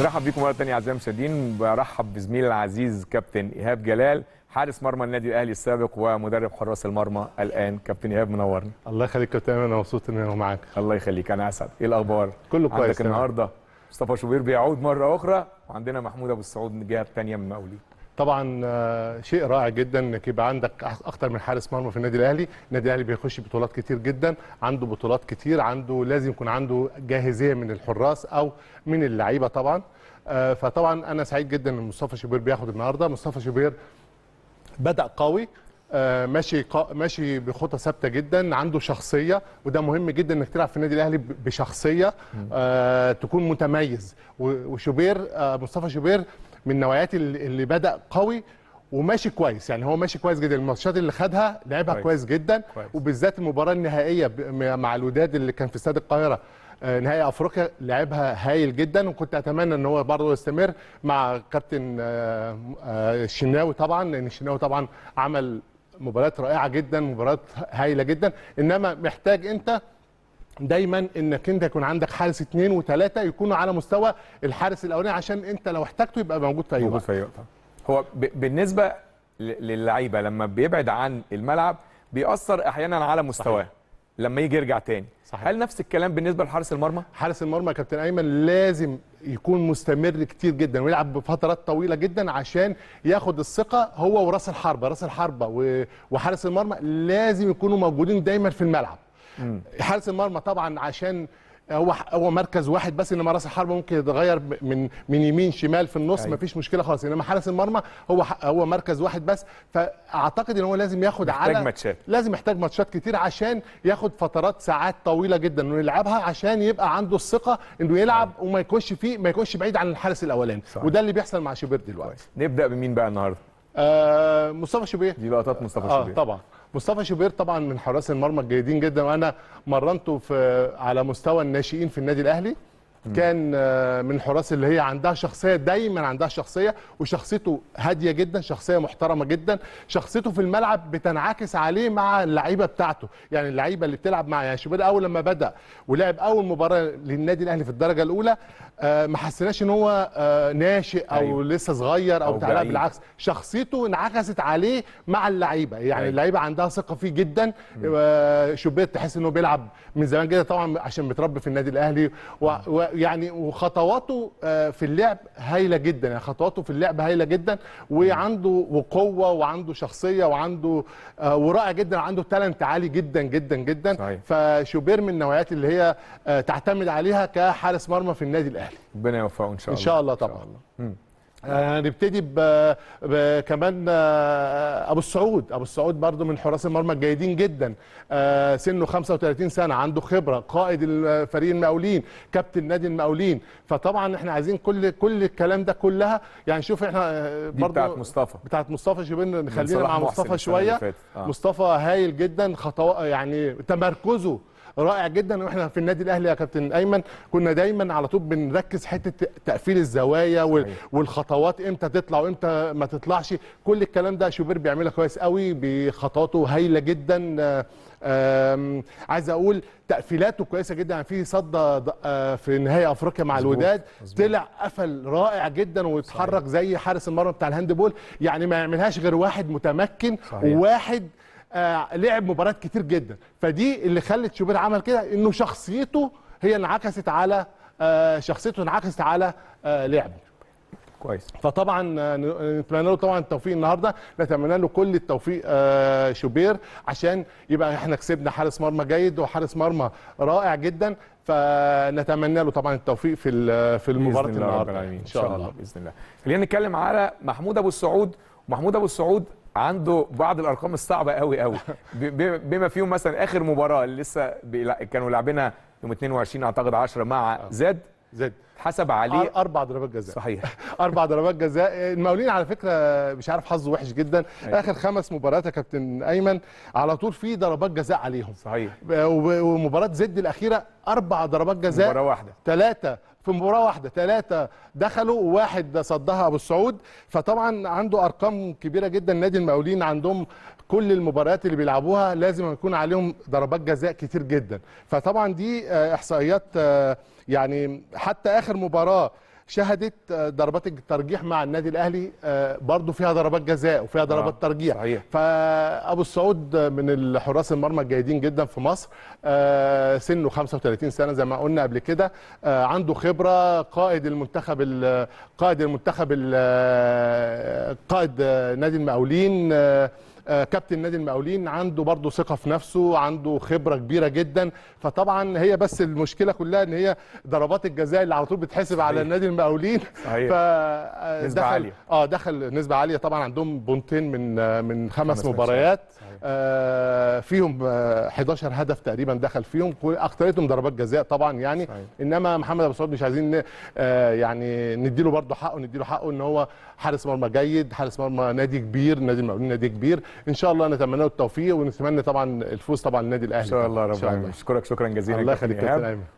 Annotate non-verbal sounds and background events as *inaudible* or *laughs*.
نرحب بكم مره ثانيه اعزائي المشاهدين برحب بزميلي العزيز كابتن ايهاب جلال حارس مرمى النادي الاهلي السابق ومدرب حراس المرمى الان كابتن ايهاب منورنا الله يخليك كابتن انا مبسوط ان انا معاك الله يخليك انا اسعد ايه الاخبار كله كويس عندك النهارده مصطفى شوبير بيعود مره اخرى وعندنا محمود ابو السعود من الجهه الثانيه من مقاولين طبعا آه، شيء رائع جدا انك يبقى عندك اكتر من حارس مرمى في النادي الاهلي، النادي الاهلي بيخش بطولات كتير جدا، عنده بطولات كتير، عنده لازم يكون عنده جاهزيه من الحراس او من اللعيبه طبعا. آه، فطبعا انا سعيد جدا ان مصطفى شوبير بياخد النهارده، مصطفى شوبير بدا قوي آه، ماشي ماشي بخطى ثابته جدا عنده شخصيه وده مهم جدا انك تلعب في النادي الاهلي بشخصيه تكون متميز وشوبير مصطفى شوبير من نوايات اللي بدا قوي وماشي كويس يعني هو ماشي كويس جدا الماتشات اللي خدها لعبها كويس, كويس جدا كويس. وبالذات المباراه النهائيه مع الوداد اللي كان في استاد القاهره آه، نهائي افريقيا لعبها هايل جدا وكنت اتمنى ان هو برضه يستمر مع كابتن آه، آه، الشناوي طبعا لان الشناوي طبعا عمل مباريات رائعه جدا مباريات هايله جدا انما محتاج انت دايما انك انت يكون عندك حارس اثنين وثلاثه يكونوا على مستوى الحارس الاولاني عشان انت لو احتاجته يبقى موجود في اي وقت. في وقت. هو بالنسبه للعيبه لما بيبعد عن الملعب بيأثر احيانا على مستواه. لما يجي يرجع تاني صحيح. هل نفس الكلام بالنسبه لحارس المرمى حارس المرمى يا كابتن ايمن لازم يكون مستمر كتير جدا ويلعب بفترات طويله جدا عشان ياخد الثقه هو وراس الحربه راس الحربه وحارس المرمى لازم يكونوا موجودين دايما في الملعب حارس المرمى طبعا عشان هو هو مركز واحد بس انما راس الحربه ممكن يتغير من من يمين شمال في النص أيوة. مفيش مشكله خالص انما حارس المرمى هو هو مركز واحد بس فاعتقد ان هو لازم ياخد على ماتشات. لازم يحتاج ماتشات كتير عشان ياخد فترات ساعات طويله جدا انه يلعبها عشان يبقى عنده الثقه انه يلعب أيوة. وما يكونش فيه ما يكونش بعيد عن الحارس الاولاني وده اللي بيحصل مع شوبير دلوقتي نبدا بمين بقى النهارده آه مصطفى شوبير دي لقطات مصطفى آه شوبير اه طبعا مصطفى شوبير طبعا من حراس المرمى الجيدين جدا وانا مرنته في على مستوى الناشئين في النادي الاهلي كان آه، من الحراس اللي هي عندها شخصيه دايما عندها شخصيه وشخصيته هاديه جدا شخصيه محترمه جدا شخصيته في الملعب بتنعكس عليه مع اللعيبه بتاعته يعني اللعيبه اللي بتلعب معاه يعني شوبير اول لما بدا ولعب اول مباراه للنادي الاهلي في الدرجه الاولى آه، ما حسيناش ان هو آه، ناشئ او أيوة. لسه صغير او, أو بالعكس شخصيته انعكست عليه مع اللعيبه يعني أيوة. اللعيبه عندها ثقه فيه جدا شوبير تحس انه بيلعب من زمان جدا طبعا عشان متربي في النادي الاهلي و... يعني وخطواته آه، في اللعب هايله جدا يعني خطواته في اللعب هايله جدا وعنده وقوه وعنده شخصيه وعنده آه، ورائع جدا عنده تالنت عالي جدا جدا جدا صحيح. فشوبير من النوعيات اللي هي آه، تعتمد عليها كحارس مرمى في النادي الاهلي ربنا يوفقه ان شاء الله ان شاء الله طبعا شاء الله. هنبتدي آه بكمان آه ابو السعود ابو السعود برضو من حراس المرمى الجيدين جدا آه سنه 35 سنه عنده خبره قائد الفريق المقاولين كابتن نادي المقاولين فطبعا احنا عايزين كل كل الكلام ده كلها يعني شوف احنا آه، برضه بتاعت مصطفى بتاعت مصطفى شيبين نخلينا مع مصطفى شويه آه. مصطفى هايل جدا خطوه يعني تمركزه رائع جدا واحنا في النادي الاهلي يا كابتن ايمن كنا دايما على طول بنركز حته تقفيل الزوايا صحيح. والخطوات امتى تطلع وامتى ما تطلعش كل الكلام ده شوبير بيعملها كويس قوي بخطواته هايله جدا عايز اقول تقفيلاته كويسه جدا يعني في صد آه، في نهائي افريقيا مع الوداد طلع قفل رائع جدا واتحرك زي حارس المرمى بتاع الهاندبول يعني ما يعملهاش غير واحد متمكن صحيح. وواحد آه، لعب مباريات كتير جدا فدي اللي خلت شوبير عمل كده انه شخصيته هي انعكست على آه، شخصيته انعكست على آه، لعبه كويس فطبعا نتمنى له طبعا التوفيق النهارده نتمنى له كل التوفيق شوبير عشان يبقى احنا كسبنا حارس مرمى جيد وحارس مرمى رائع جدا فنتمنى له طبعا التوفيق في في المباراه النهارده ان شاء الله باذن الله خلينا نتكلم على محمود ابو السعود محمود ابو السعود عنده بعض الارقام الصعبه قوي قوي *laughs* بما فيهم مثلا اخر مباراه اللي لسه كانوا لاعبينها يوم 22 اعتقد 10 مع آه. زد زد حسب عليه اربع ضربات جزاء صحيح *laughs* اربع ضربات جزاء المقاولين على فكره مش عارف حظه وحش جدا أيوة. اخر خمس مباريات يا كابتن ايمن على طول في ضربات جزاء عليهم صحيح ومباراه زد الاخيره اربع ضربات جزاء مباراه واحده ثلاثه في مباراه واحده ثلاثه دخلوا وواحد صدها ابو السعود فطبعا عنده ارقام كبيره جدا نادي المقاولين عندهم كل المباريات اللي بيلعبوها لازم يكون عليهم ضربات جزاء كتير جدا فطبعا دي آه، احصائيات آه، يعني حتى اخر اخر مباراه شهدت آه، ضربات الترجيح مع النادي الاهلي آه، برضو فيها ضربات جزاء وفيها آه، ضربات آه. ترجيح صحيح. فابو السعود من الحراس المرمى الجيدين جدا في مصر سنه 35 سنه زي ما قلنا قبل كده عنده خبره قائد المنتخب قائد المنتخب قائد نادي المقاولين آه، كابتن نادي المقاولين عنده برضه ثقه في نفسه عنده خبره كبيره جدا فطبعا هي بس المشكله كلها ان هي ضربات الجزاء اللي على طول بتحسب على نادي المقاولين صحيح. آه، نسبه عاليه اه دخل نسبه عاليه طبعا عندهم بونتين من آه، من خمس, خمس مباريات آه فيهم آه 11 هدف تقريبا دخل فيهم اكثرتهم ضربات جزاء طبعا يعني صحيح. انما محمد ابو سعود مش عايزين آه يعني نديله برضه حقه نديله حقه ان هو حارس مرمى جيد حارس مرمى نادي كبير نادي المقاولين نادي كبير ان شاء الله نتمنى له التوفيق ونتمنى طبعا الفوز طبعا للنادي الاهلي ان شاء الله ربنا يشكرك شكرا جزيلا الله يخليك يا كابتن ايمن